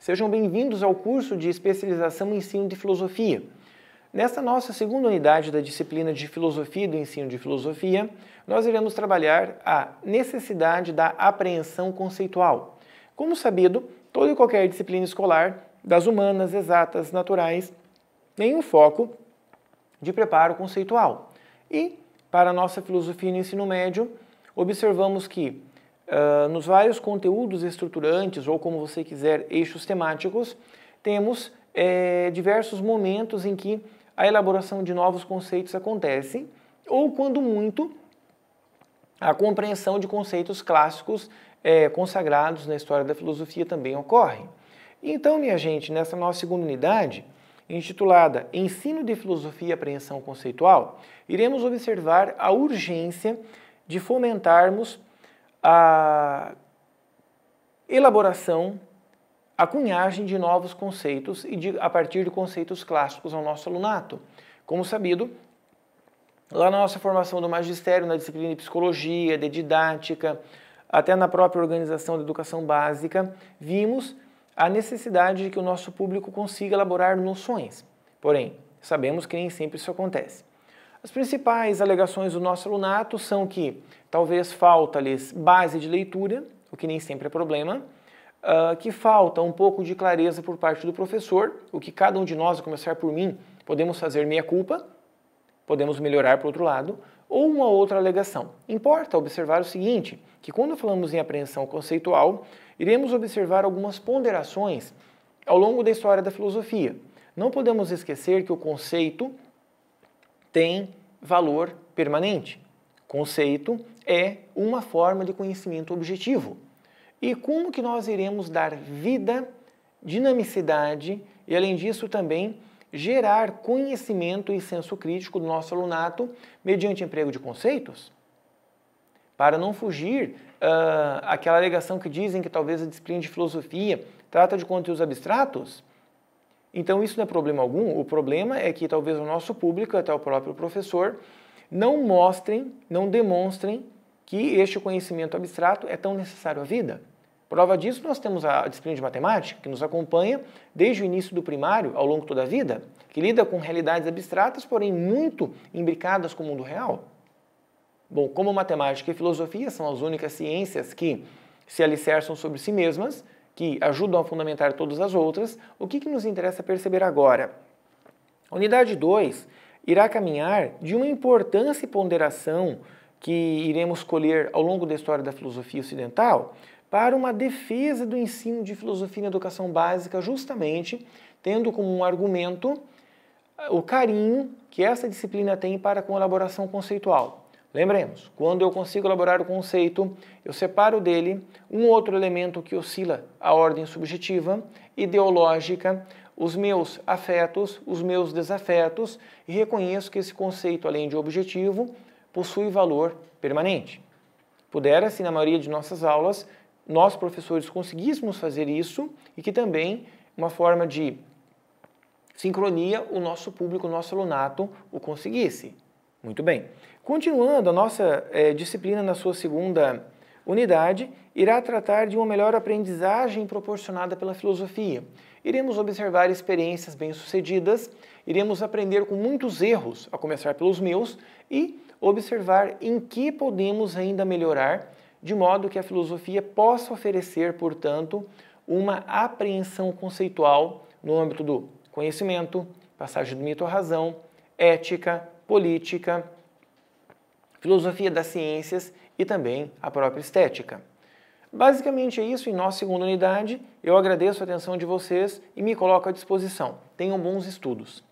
Sejam bem-vindos ao curso de especialização em ensino de filosofia. Nesta nossa segunda unidade da disciplina de filosofia e do ensino de filosofia, nós iremos trabalhar a necessidade da apreensão conceitual. Como sabido, toda e qualquer disciplina escolar, das humanas, exatas, naturais, tem um foco de preparo conceitual. E, para a nossa filosofia no ensino médio, observamos que ah, nos vários conteúdos estruturantes, ou como você quiser, eixos temáticos, temos é, diversos momentos em que a elaboração de novos conceitos acontece, ou quando muito, a compreensão de conceitos clássicos é, consagrados na história da filosofia também ocorre. Então, minha gente, nessa nossa segunda unidade, intitulada Ensino de Filosofia e Apreensão Conceitual, iremos observar a urgência de fomentarmos a elaboração, a cunhagem de novos conceitos e de, a partir de conceitos clássicos ao nosso alunato. Como sabido, lá na nossa formação do magistério, na disciplina de psicologia, de didática, até na própria organização da educação básica, vimos a necessidade de que o nosso público consiga elaborar noções. Porém, sabemos que nem sempre isso acontece. As principais alegações do nosso alunato são que talvez falta-lhes base de leitura, o que nem sempre é problema, uh, que falta um pouco de clareza por parte do professor, o que cada um de nós, a começar por mim, podemos fazer meia-culpa, podemos melhorar para outro lado, ou uma outra alegação. Importa observar o seguinte, que quando falamos em apreensão conceitual, iremos observar algumas ponderações ao longo da história da filosofia. Não podemos esquecer que o conceito tem valor permanente. Conceito é uma forma de conhecimento objetivo. E como que nós iremos dar vida, dinamicidade e, além disso, também gerar conhecimento e senso crítico do nosso alunato mediante emprego de conceitos? Para não fugir uh, ah, aquela alegação que dizem que talvez a disciplina de filosofia trata de conteúdos abstratos, então isso não é problema algum, o problema é que talvez o nosso público, até o próprio professor, não mostrem, não demonstrem que este conhecimento abstrato é tão necessário à vida. Prova disso nós temos a disciplina de matemática, que nos acompanha desde o início do primário ao longo toda a vida, que lida com realidades abstratas, porém muito imbricadas com o mundo real. Bom, como matemática e filosofia são as únicas ciências que se alicerçam sobre si mesmas, que ajudam a fundamentar todas as outras, o que, que nos interessa perceber agora? A unidade 2 irá caminhar de uma importância e ponderação que iremos colher ao longo da história da filosofia ocidental para uma defesa do ensino de filosofia na educação básica, justamente tendo como um argumento ah, o carinho que essa disciplina tem para com a elaboração conceitual. Lembremos, quando eu consigo elaborar o conceito, eu separo dele um outro elemento que oscila a ordem subjetiva, ideológica, os meus afetos, os meus desafetos, e reconheço que esse conceito, além de objetivo, possui valor permanente. Pudera, se na maioria de nossas aulas, nós professores conseguíssemos fazer isso e que também uma forma de sincronia o nosso público, o nosso alunato o conseguisse. Muito bem. Continuando, a nossa é, disciplina na sua segunda unidade irá tratar de uma melhor aprendizagem proporcionada pela filosofia. Iremos observar experiências bem-sucedidas, iremos aprender com muitos erros, a começar pelos meus, e observar em que podemos ainda melhorar, de modo que a filosofia possa oferecer, portanto, uma apreensão conceitual no âmbito do conhecimento, passagem do mito à razão, ética, política, filosofia das ciências e também a própria estética. Basicamente é isso em nossa segunda unidade. Eu agradeço a atenção de vocês e me coloco à disposição. Tenham bons estudos.